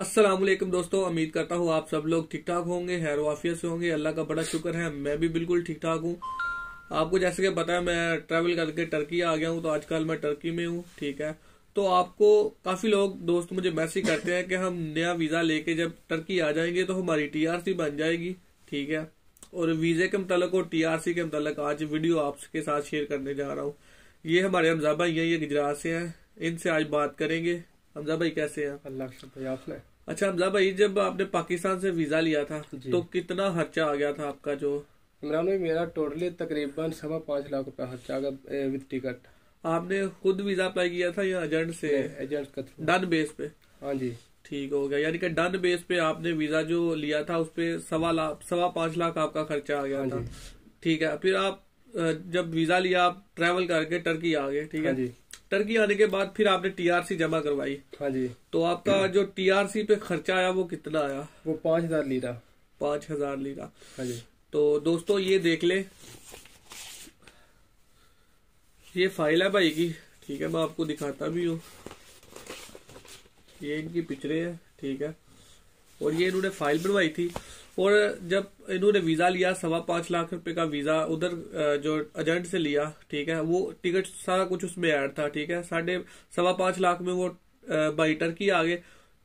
असलम दोस्तों उम्मीद करता हूँ आप सब लोग ठीक ठाक होंगे हैर वाफिया से होंगे अल्लाह का बड़ा शुक्र है मैं भी बिल्कुल ठीक ठाक हूँ आपको जैसे कि पता है मैं ट्रैवल करके टर्की आ गया हूँ तो आजकल मैं टर्की में हूँ ठीक है तो आपको काफ़ी लोग दोस्त मुझे मैसेज करते हैं कि हम नया वीज़ा लेके जब टर्की आ जाएंगे तो हमारी टी बन जाएगी ठीक है और वीज़े के मुतालिक और टी के मतलब आज वीडियो आपके साथ शेयर करने जा रहा हूँ ये हमारे हमजा भाई हैं ये गुजरात से हैं इनसे आज बात करेंगे हमजा भाई कैसे हैं अल्लाह का शुक्र अच्छा हमजा भाई जब आपने पाकिस्तान से वीजा लिया था तो कितना खर्चा आ गया था आपका जो इमरान भाई मेरा टोटली तकरीबन सवा पांच लाख रुपया खर्चा आ गया विद टिकट आपने खुद वीजा अप्लाई किया था या एजेंट से एजेंट का थ्रू डन बेस पे हाँ जी ठीक हो गया यानी कि डन बेस पे आपने वीजा जो लिया था उस पे सवा लाख सवा पाँच लाख आपका खर्चा आ गया हाँ था ठीक है फिर आप जब वीजा लिया आप ट्रेवल करके टर्की आ गए ठीक है हाँ जी टर्की आने के बाद फिर आपने टीआरसी जमा करवाई हाँ जी तो आपका जो टीआरसी पे खर्चा आया वो कितना आया वो पांच हजार लीरा पांच हजार लीरा हाँ जी तो दोस्तों ये देख ले ये फाइल है भाई की ठीक है मैं आपको दिखाता भी हूँ ये इनकी पिक्चरें हैं ठीक है और ये इन्होंने फाइल बनवाई थी और जब इन्होंने वीज़ा लिया सवा पांच लाख रुपए का वीज़ा उधर जो एजेंट से लिया ठीक है वो टिकट सारा कुछ उसमें ऐड था ठीक है साढ़े सवा पांच लाख में वो बाई टर्की आ गए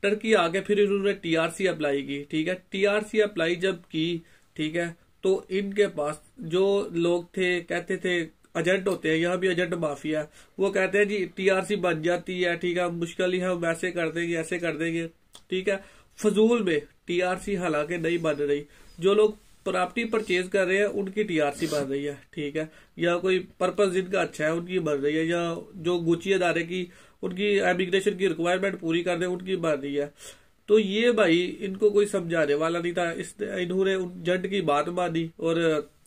टर्की आके फिर इन्होंने टीआरसी अप्लाई की ठीक है टीआरसी अप्लाई जब की ठीक है तो इनके पास जो लोग थे कहते थे एजेंट होते हैं यहाँ भी एजेंट माफिया वो कहते हैं जी टीआरसी बन जाती है ठीक है मुश्किल ही हम ऐसे कर देंगे ऐसे कर देंगे ठीक है फजूल में टीआरसी हालांकि नहीं बन रही जो लोग प्रॉपर्टी परचेज कर रहे हैं उनकी टीआरसी बन रही है ठीक है या कोई पर्पज जिनका अच्छा है उनकी बन रही है या जो गुची अदारे की उनकी एमिग्रेशन की रिक्वायरमेंट पूरी कर रहे हैं उनकी बन रही है तो ये भाई इनको कोई समझाने वाला नहीं था इस इन्होंने उन जंट की बात मानी और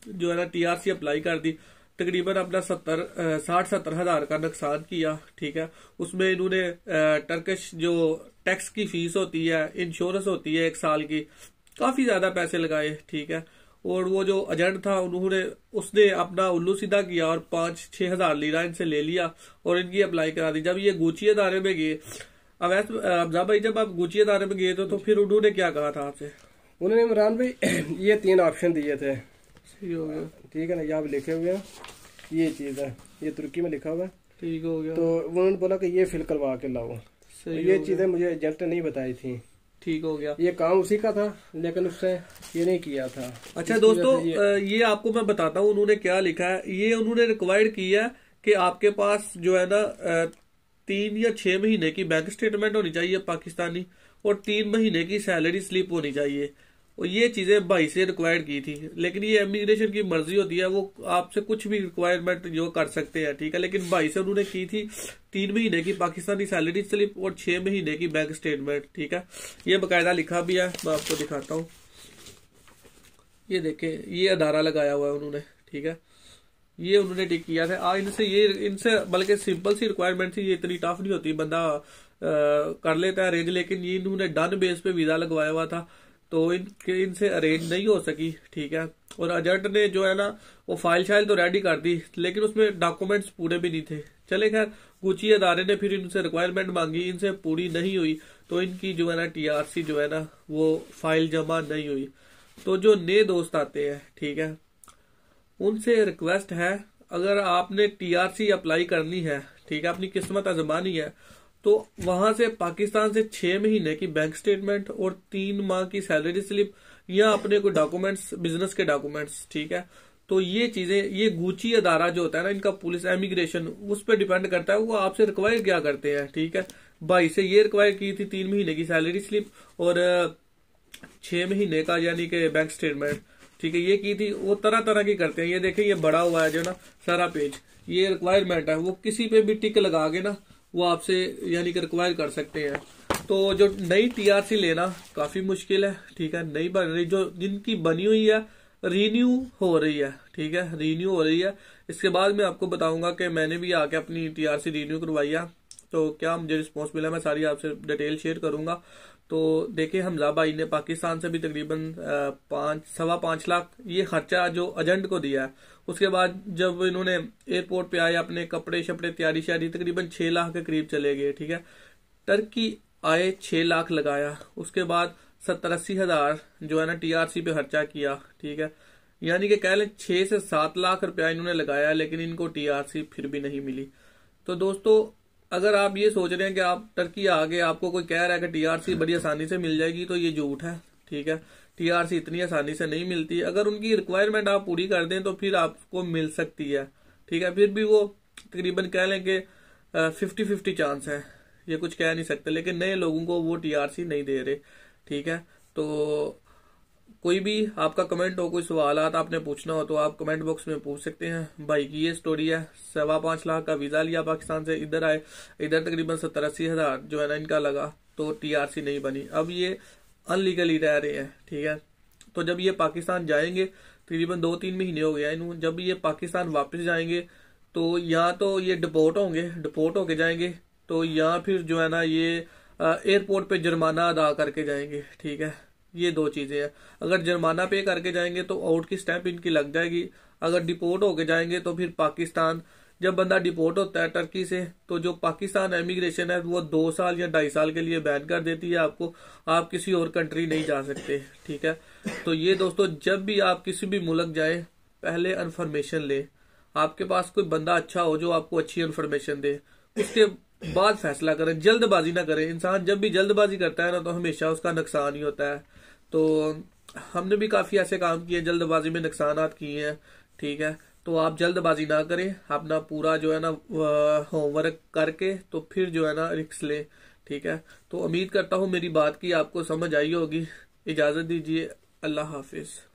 जो है ना टीआरसी अप्लाई कर दी तकरीबन अपना सत्तर साठ सत्तर हजार का नुकसान किया ठीक है उसमें इन्होंने टर्किश जो टैक्स की फीस होती है इंश्योरेंस होती है एक साल की काफ़ी ज़्यादा पैसे लगाए ठीक है और वो जो एजेंट था उन्होंने उसने अपना उल्लू सीधा किया और पाँच छः हज़ार लीरा इनसे ले लिया और इनकी अप्लाई करा दी जब ये गुची अदारे में गए अवैध अफजा भाई जब आप गुची अदारे में गए थे तो फिर उन्होंने क्या कहा था आपसे उन्होंने इमरान भाई ये तीन ऑप्शन दिए थे ठीक है ना ये आप लिखे हुए ये चीज़ है ये तुर्की में लिखा हुआ है ठीक हो गया तो उन्होंने बोला कि ये फिल करवा के लाओ तो ये चीजें मुझे एजेंट नहीं बताई थी ठीक हो गया ये काम उसी का था लेकिन उसने ये नहीं किया था अच्छा दोस्तों ये, आपको मैं बताता हूँ उन्होंने क्या लिखा है ये उन्होंने रिक्वायर्ड किया कि आपके पास जो है ना तीन या छह महीने की बैंक स्टेटमेंट होनी चाहिए पाकिस्तानी और तीन महीने की सैलरी स्लिप होनी चाहिए और ये चीज़ें भाई से रिक्वायर्ड की थी लेकिन ये इमिग्रेशन की मर्जी होती है वो आपसे कुछ भी रिक्वायरमेंट जो कर सकते हैं ठीक है लेकिन भाई से उन्होंने की थी तीन महीने की पाकिस्तानी सैलरी स्लिप और छः महीने की बैंक स्टेटमेंट ठीक है ये बाकायदा लिखा भी है मैं आपको दिखाता हूँ ये देखे ये अदारा लगाया हुआ है उन्होंने ठीक है ये उन्होंने टिक किया था आ इनसे ये इनसे बल्कि सिंपल सी रिक्वायरमेंट थी ये इतनी टफ नहीं होती बंदा आ, कर लेता है अरेंज लेकिन ये इन्होंने डन बेस पे वीज़ा लगवाया हुआ था तो इनके इनसे अरेंज नहीं हो सकी ठीक है और एजेंट ने जो है ना वो फाइल शाइल तो रेडी कर दी लेकिन उसमें डॉक्यूमेंट्स पूरे भी नहीं थे चले खैर गुची अदारे ने फिर इनसे रिक्वायरमेंट मांगी इनसे पूरी नहीं हुई तो इनकी जो है ना टीआरसी जो है ना वो फाइल जमा नहीं हुई तो जो नए दोस्त आते हैं ठीक है उनसे रिक्वेस्ट है अगर आपने टीआरसी अप्लाई करनी है ठीक है अपनी किस्मत आजमानी है तो वहां से पाकिस्तान से छह महीने की बैंक स्टेटमेंट और तीन माह की सैलरी स्लिप या अपने को डॉक्यूमेंट्स बिजनेस के डॉक्यूमेंट्स ठीक है तो ये चीजें ये गुची अदारा जो होता है ना इनका पुलिस इमिग्रेशन उस पर डिपेंड करता है वो आपसे रिक्वायर क्या करते हैं ठीक है भाई से ये रिक्वायर की थी तीन महीने की सैलरी स्लिप और छह महीने का यानी कि बैंक स्टेटमेंट ठीक है ये की थी वो तरह तरह की करते हैं ये देखें ये बड़ा हुआ है जो ना सारा पेज ये रिक्वायरमेंट है वो किसी पे भी टिक लगा के ना वो आपसे यानी कि रिक्वायर कर सकते हैं तो जो नई टीआरसी लेना काफ़ी मुश्किल है ठीक है नई बन रही जो जिनकी बनी हुई है रीन्यू हो रही है ठीक है रीन्यू हो रही है इसके बाद मैं आपको बताऊंगा कि मैंने भी आके अपनी टीआरसी रीन्यू करवाई है तो क्या मुझे रिस्पॉन्स मिला मैं सारी आपसे डिटेल शेयर करूंगा तो देखे हमजा भाई ने पाकिस्तान से भी तकरीबन पांच सवा पांच लाख ये खर्चा जो एजेंट को दिया है उसके बाद जब इन्होंने एयरपोर्ट पे आए अपने कपड़े शपड़े तैयारी श्यारी तकरीबन छह लाख के करीब चले गए ठीक है टर्की आए छ लाख लगाया उसके बाद सत्तर अस्सी हज़ार जो है ना टीआरसी पे खर्चा किया ठीक है यानी कि कह लें छः से सात लाख रुपया इन्होंने लगाया लेकिन इनको टीआरसी फिर भी नहीं मिली तो दोस्तों अगर आप ये सोच रहे हैं कि आप टर्की आगे आपको कोई कह रहा है कि टीआरसी हम्म। बड़ी आसानी से मिल जाएगी तो ये झूठ है ठीक है टीआरसी इतनी आसानी से नहीं मिलती अगर उनकी रिक्वायरमेंट आप पूरी कर दें तो फिर आपको मिल सकती है ठीक है फिर भी वो तकरीबन कह लें कि फिफ्टी फिफ्टी चांस है ये कुछ कह नहीं सकते लेकिन नए लोगों को वो टीआरसी नहीं दे रहे ठीक है तो कोई भी आपका कमेंट हो कोई सवाल आपने पूछना हो तो आप कमेंट बॉक्स में पूछ सकते हैं भाई की ये स्टोरी है सवा पांच लाख का वीजा लिया पाकिस्तान से इधर आए इधर तकरीबन सत्तर अस्सी हजार जो है ना इनका लगा तो टीआरसी नहीं बनी अब ये अनलीगली रह रहे हैं ठीक है तो जब ये पाकिस्तान जाएंगे तकरीबन दो तीन महीने हो गया इन जब ये पाकिस्तान वापस जाएंगे तो या तो ये डिपोर्ट होंगे डिपोर्ट होके जाएंगे तो या फिर जो है ना ये एयरपोर्ट पे जुर्माना अदा करके जाएंगे ठीक है ये दो चीज़ें हैं अगर जुर्माना पे करके जाएंगे तो आउट की स्टैंप इनकी लग जाएगी अगर डिपोर्ट होके जाएंगे तो फिर पाकिस्तान जब बंदा डिपोर्ट होता है टर्की से तो जो पाकिस्तान इमिग्रेशन है वो दो साल या ढाई साल के लिए बैन कर देती है आपको आप किसी और कंट्री नहीं जा सकते ठीक है तो ये दोस्तों जब भी आप किसी भी मुल्क जाए पहले इन्फॉर्मेशन ले आपके पास कोई बंदा अच्छा हो जो आपको अच्छी इन्फॉर्मेशन दे उसके बाद फैसला करें जल्दबाजी ना करें इंसान जब भी जल्दबाजी करता है ना तो हमेशा उसका नुकसान ही होता है तो हमने भी काफ़ी ऐसे काम किए जल्दबाजी में नुकसान किए हैं ठीक है तो आप जल्दबाजी ना करें अपना पूरा जो है ना होमवर्क करके तो फिर जो है ना रिक्स लें ठीक है तो उम्मीद करता हूँ मेरी बात की आपको समझ आई होगी इजाज़त दीजिए अल्लाह हाफिज़